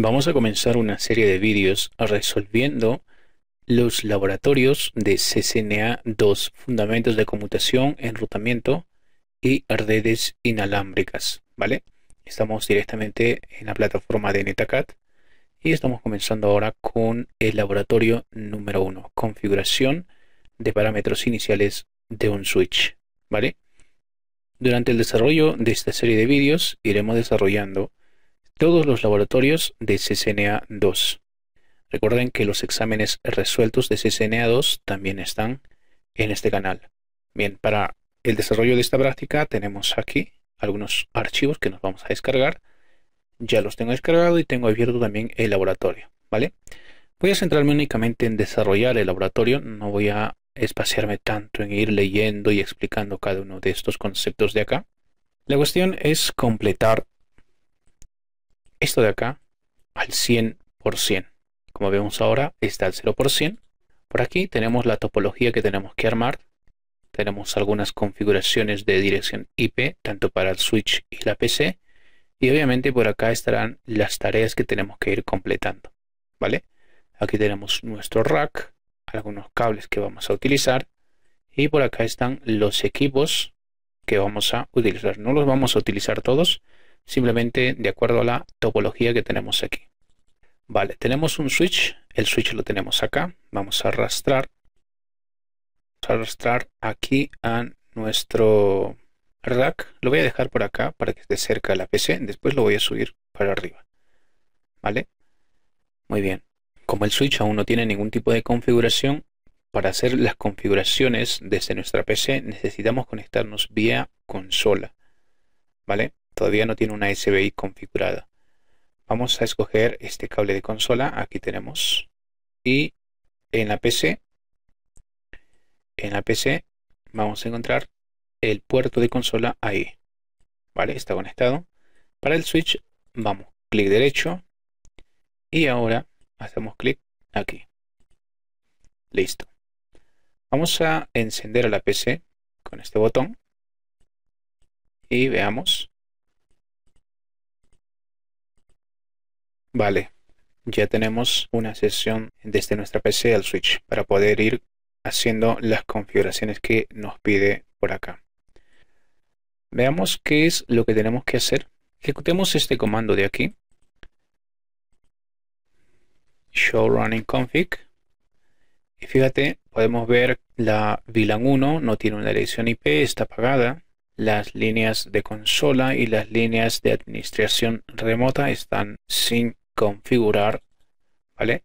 Vamos a comenzar una serie de vídeos resolviendo los laboratorios de CCNA 2, fundamentos de conmutación, enrutamiento y redes inalámbricas, ¿vale? Estamos directamente en la plataforma de NetACAD y estamos comenzando ahora con el laboratorio número 1, configuración de parámetros iniciales de un switch, ¿vale? Durante el desarrollo de esta serie de vídeos iremos desarrollando todos los laboratorios de CCNA2. Recuerden que los exámenes resueltos de CCNA2 también están en este canal. Bien, para el desarrollo de esta práctica tenemos aquí algunos archivos que nos vamos a descargar. Ya los tengo descargados y tengo abierto también el laboratorio, ¿vale? Voy a centrarme únicamente en desarrollar el laboratorio, no voy a espaciarme tanto en ir leyendo y explicando cada uno de estos conceptos de acá. La cuestión es completar esto de acá al 100%. Como vemos ahora, está al 0%. Por aquí tenemos la topología que tenemos que armar. Tenemos algunas configuraciones de dirección IP, tanto para el switch y la PC. Y obviamente por acá estarán las tareas que tenemos que ir completando. ¿Vale? Aquí tenemos nuestro rack, algunos cables que vamos a utilizar y por acá están los equipos que vamos a utilizar. No los vamos a utilizar todos, simplemente de acuerdo a la topología que tenemos aquí. Vale, tenemos un switch, el switch lo tenemos acá, vamos a arrastrar, vamos a arrastrar aquí a nuestro rack, lo voy a dejar por acá para que esté cerca de la PC, después lo voy a subir para arriba, ¿vale? Muy bien, como el switch aún no tiene ningún tipo de configuración, para hacer las configuraciones desde nuestra PC necesitamos conectarnos vía consola. ¿Vale? Todavía no tiene una SBI configurada. Vamos a escoger este cable de consola. Aquí tenemos. Y en la PC, en la PC vamos a encontrar el puerto de consola ahí. ¿Vale? Está conectado. Para el switch, vamos, clic derecho. Y ahora hacemos clic aquí. Listo. Vamos a encender a la PC con este botón y veamos. Vale, ya tenemos una sesión desde nuestra PC al switch para poder ir haciendo las configuraciones que nos pide por acá. Veamos qué es lo que tenemos que hacer. Ejecutemos este comando de aquí show running config. Y fíjate, podemos ver la VLAN 1 no tiene una dirección IP, está apagada. Las líneas de consola y las líneas de administración remota están sin configurar, ¿vale?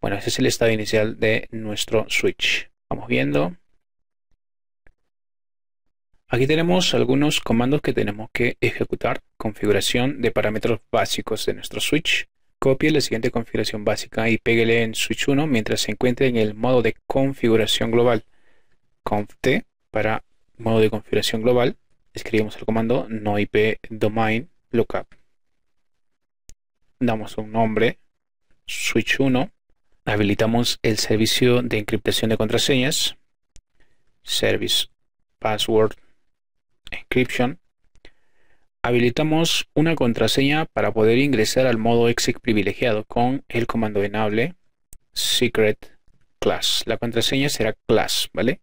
Bueno, ese es el estado inicial de nuestro switch. Vamos viendo. Aquí tenemos algunos comandos que tenemos que ejecutar. Configuración de parámetros básicos de nuestro switch. Copie la siguiente configuración básica y pégale en Switch 1 mientras se encuentre en el modo de configuración global. Conft para modo de configuración global. Escribimos el comando no ip domain lookup. Damos un nombre, switch 1. Habilitamos el servicio de encriptación de contraseñas, service password encryption habilitamos una contraseña para poder ingresar al modo exec privilegiado con el comando venable secret class. La contraseña será class, ¿vale?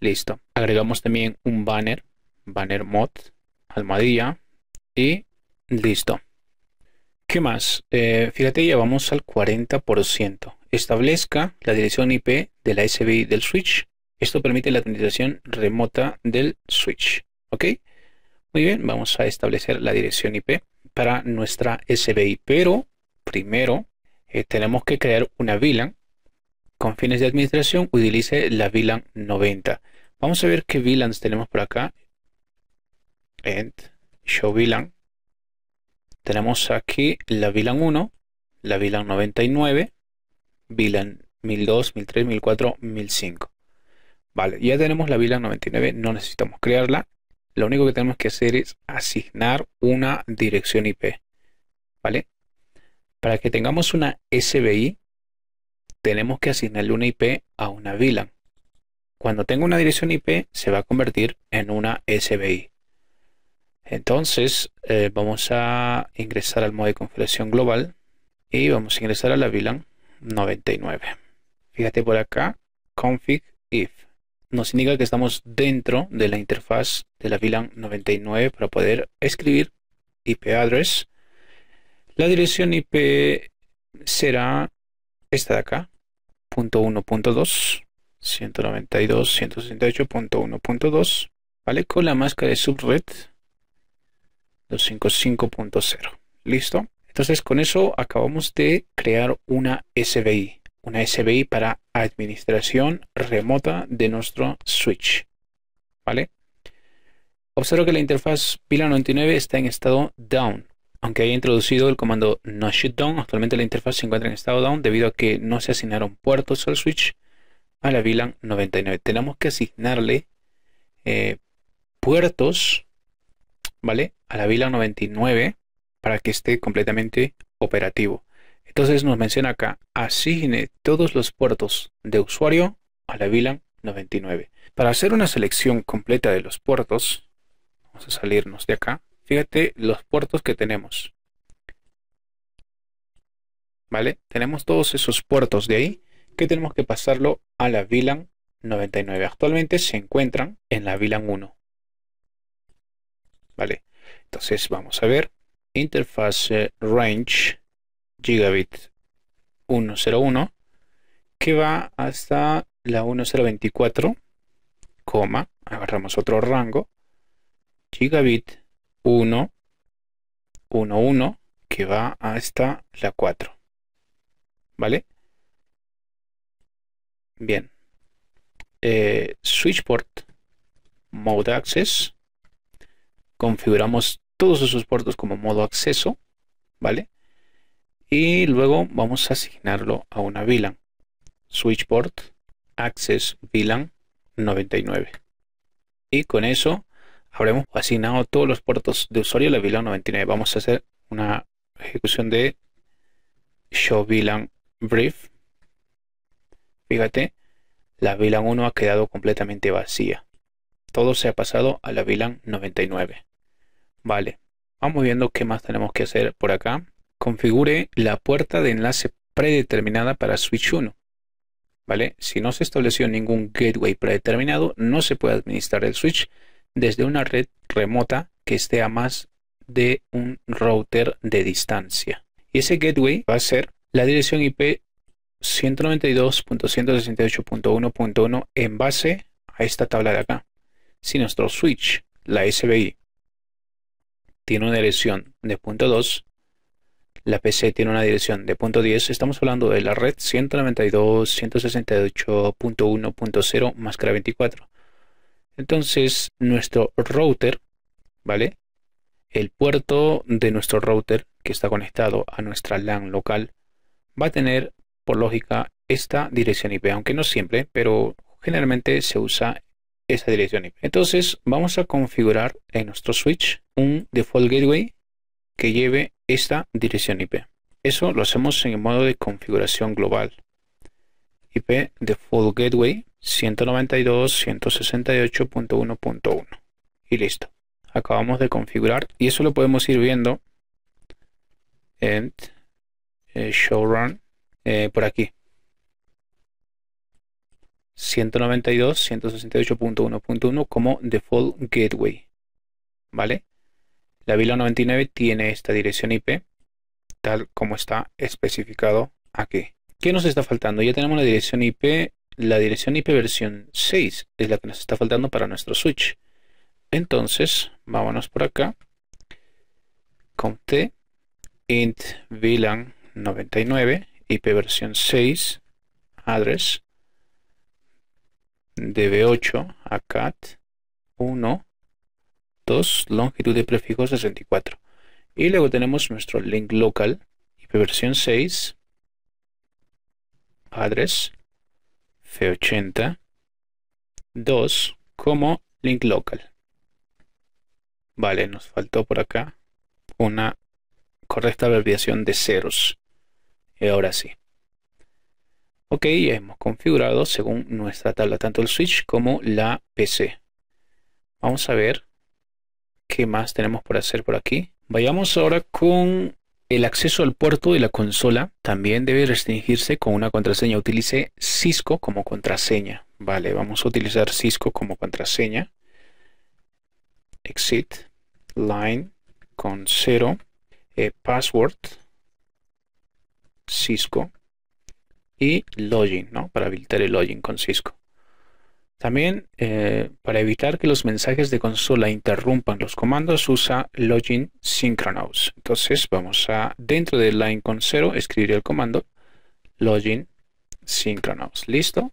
Listo. Agregamos también un banner, banner mod, almohadilla y listo. ¿Qué más? Eh, fíjate, ya vamos al 40%. Establezca la dirección IP de la SBI del switch. Esto permite la autenticación remota del switch. ¿Ok? Muy bien, vamos a establecer la dirección IP para nuestra SBI, pero primero eh, tenemos que crear una VLAN con fines de administración, utilice la VLAN 90. Vamos a ver qué VLANs tenemos por acá. End, show VLAN. Tenemos aquí la VLAN 1, la VLAN 99, VLAN 1002, 1003, 1004, 1005. Vale, ya tenemos la VLAN 99, no necesitamos crearla lo único que tenemos que hacer es asignar una dirección IP. ¿Vale? Para que tengamos una SBI, tenemos que asignarle una IP a una VLAN. Cuando tenga una dirección IP, se va a convertir en una SBI. Entonces, eh, vamos a ingresar al modo de configuración global y vamos a ingresar a la VLAN 99. Fíjate por acá, config if nos indica que estamos dentro de la interfaz de la fila 99 para poder escribir IP address. La dirección IP será esta de acá, .1.2, 192.168.1.2, ¿vale? Con la máscara de subred 255.0. ¿Listo? Entonces con eso acabamos de crear una SBI una SBI para administración remota de nuestro switch. ¿Vale? Observo que la interfaz pila 99 está en estado down, aunque haya introducido el comando no shutdown, actualmente la interfaz se encuentra en estado down debido a que no se asignaron puertos al switch a la VLAN 99. Tenemos que asignarle eh, puertos, ¿vale? A la VLAN 99 para que esté completamente operativo. Entonces nos menciona acá, asigne todos los puertos de usuario a la VLAN 99. Para hacer una selección completa de los puertos, vamos a salirnos de acá. Fíjate los puertos que tenemos. ¿Vale? Tenemos todos esos puertos de ahí que tenemos que pasarlo a la VLAN 99. Actualmente se encuentran en la VLAN 1. ¿Vale? Entonces vamos a ver. Interface Range gigabit 101 que va hasta la 1024, coma, agarramos otro rango, gigabit 111 que va hasta la 4. ¿Vale? Bien. Eh, switchport mode access configuramos todos esos puertos como modo acceso vale y luego vamos a asignarlo a una VLAN. Switchport, Access VLAN 99. Y con eso habremos asignado todos los puertos de usuario a la VLAN 99. Vamos a hacer una ejecución de show VLAN brief. Fíjate, la VLAN 1 ha quedado completamente vacía. Todo se ha pasado a la VLAN 99. Vale, vamos viendo qué más tenemos que hacer por acá configure la puerta de enlace predeterminada para Switch 1. ¿Vale? Si no se estableció ningún gateway predeterminado, no se puede administrar el switch desde una red remota que esté a más de un router de distancia. Y ese gateway va a ser la dirección IP 192.168.1.1 en base a esta tabla de acá. Si nuestro switch, la SBI, tiene una dirección de punto .2, la PC tiene una dirección de punto 10, estamos hablando de la red 192.168.1.0 máscara 24. Entonces, nuestro router, ¿vale? El puerto de nuestro router que está conectado a nuestra LAN local va a tener, por lógica, esta dirección IP, aunque no siempre, pero generalmente se usa esa dirección IP. Entonces, vamos a configurar en nuestro switch un default gateway que lleve esta dirección IP. Eso lo hacemos en el modo de configuración global. IP default Gateway 192.168.1.1 y listo. Acabamos de configurar y eso lo podemos ir viendo en eh, show run eh, por aquí. 192.168.1.1 como default gateway. ¿Vale? La Vila 99 tiene esta dirección IP, tal como está especificado aquí. ¿Qué nos está faltando? Ya tenemos la dirección IP, la dirección IP versión 6 es la que nos está faltando para nuestro switch. Entonces, vámonos por acá. Comte int VLAN 99 IP versión 6 address db8 acat 1 longitud de prefijo 64. Y luego tenemos nuestro link local, versión 6, address f80 2 como link local. Vale, nos faltó por acá una correcta abreviación de ceros. Y ahora sí. Ok, ya hemos configurado según nuestra tabla tanto el switch como la PC. Vamos a ver ¿Qué más tenemos por hacer por aquí? Vayamos ahora con el acceso al puerto de la consola. También debe restringirse con una contraseña. Utilice Cisco como contraseña. Vale, vamos a utilizar Cisco como contraseña. Exit line con cero, eh, password Cisco y login, ¿no? Para habilitar el login con Cisco. También, eh, para evitar que los mensajes de consola interrumpan los comandos, usa login synchronous. Entonces, vamos a, dentro de line con 0, escribir el comando login synchronous. ¿Listo?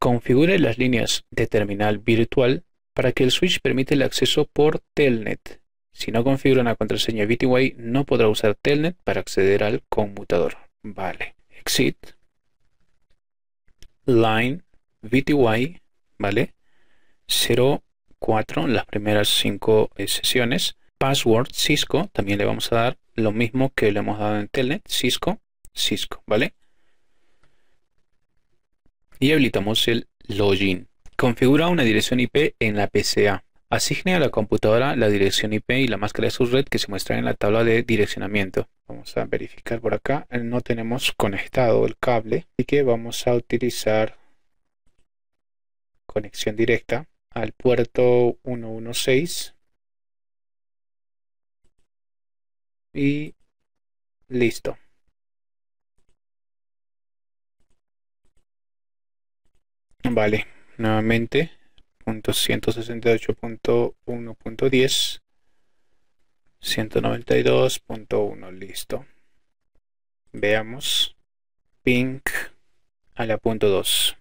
Configure las líneas de terminal virtual para que el switch permita el acceso por telnet. Si no configura una contraseña VTY, no podrá usar telnet para acceder al conmutador. Vale. Exit. Line. VTY. ¿vale? 04 4, las primeras 5 eh, sesiones. Password Cisco, también le vamos a dar lo mismo que le hemos dado en Telnet, Cisco, Cisco, ¿vale? Y habilitamos el login. Configura una dirección IP en la PCA. Asigne a la computadora la dirección IP y la máscara de su red que se muestra en la tabla de direccionamiento. Vamos a verificar por acá. No tenemos conectado el cable, así que vamos a utilizar conexión directa al puerto 116 y listo vale nuevamente punto 168.1.10 192.1 listo veamos pink a la punto 2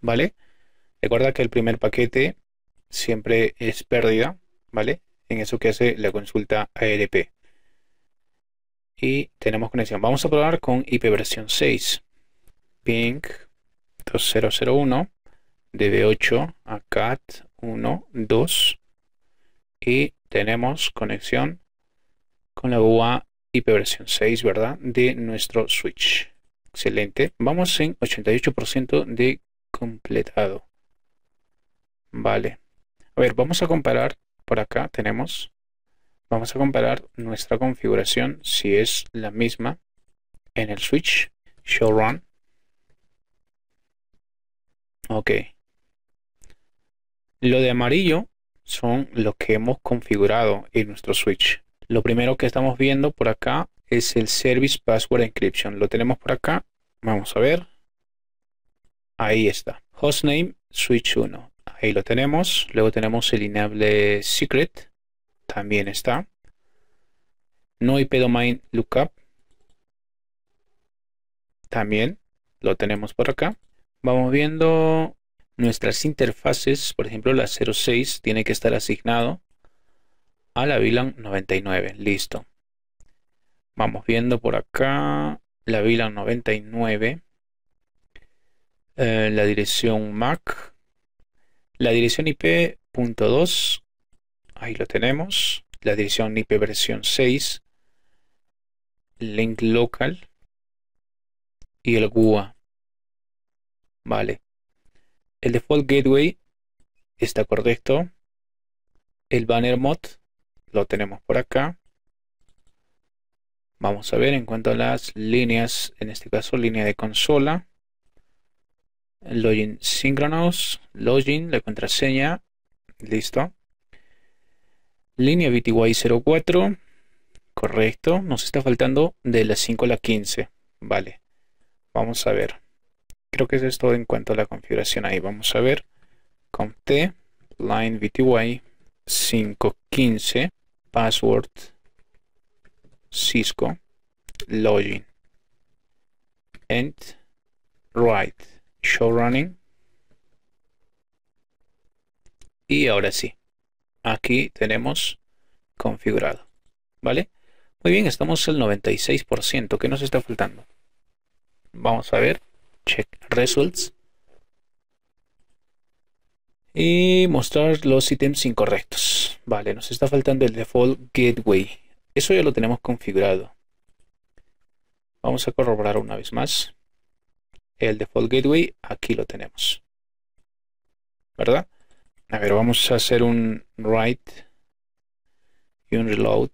¿vale? Recuerda que el primer paquete siempre es pérdida, ¿vale? En eso que hace la consulta ARP. Y tenemos conexión. Vamos a probar con IP versión 6. Ping 2001 DB8 a CAT 1 2 y tenemos conexión con la UA IP versión 6, ¿verdad? De nuestro switch. Excelente. Vamos en 88% de completado. Vale. A ver, vamos a comparar. Por acá tenemos. Vamos a comparar nuestra configuración si es la misma en el switch show run, Ok. Lo de amarillo son lo que hemos configurado en nuestro switch. Lo primero que estamos viendo por acá es el Service Password Encryption. Lo tenemos por acá. Vamos a ver. Ahí está. Hostname, switch 1. Ahí lo tenemos. Luego tenemos el enable secret. También está. No IP domain lookup. También lo tenemos por acá. Vamos viendo nuestras interfaces. Por ejemplo, la 06 tiene que estar asignado a la VLAN 99. Listo. Vamos viendo por acá la VLAN 99 eh, la dirección MAC, la dirección IP.2, ahí lo tenemos, la dirección IP versión 6, link local y el GUA. Vale. El default gateway está correcto. El banner mod lo tenemos por acá. Vamos a ver en cuanto a las líneas, en este caso línea de consola login synchronous, login, la contraseña, listo. Línea BTY04, correcto, nos está faltando de la 5 a la 15, vale. Vamos a ver, creo que es todo en cuanto a la configuración ahí, vamos a ver. Con line BTY 515, password Cisco, login, END WRITE show running. Y ahora sí, aquí tenemos configurado, ¿vale? Muy bien, estamos el 96%, que nos está faltando? Vamos a ver, check results. Y mostrar los ítems incorrectos. Vale, nos está faltando el default gateway. Eso ya lo tenemos configurado. Vamos a corroborar una vez más el default gateway, aquí lo tenemos. ¿Verdad? A ver, vamos a hacer un write y un reload.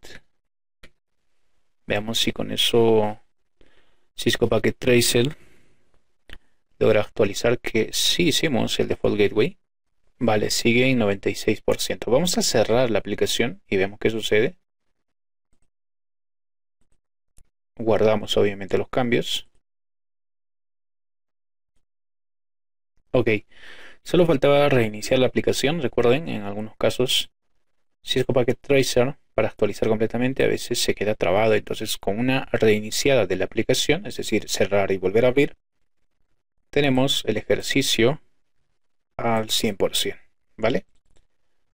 Veamos si con eso Cisco Packet Tracer logra actualizar que sí hicimos el default gateway. Vale, sigue en 96%. Vamos a cerrar la aplicación y vemos qué sucede. Guardamos obviamente los cambios. Ok, solo faltaba reiniciar la aplicación, recuerden, en algunos casos Cisco Packet Tracer para actualizar completamente a veces se queda trabado, entonces con una reiniciada de la aplicación, es decir, cerrar y volver a abrir, tenemos el ejercicio al 100%, ¿vale?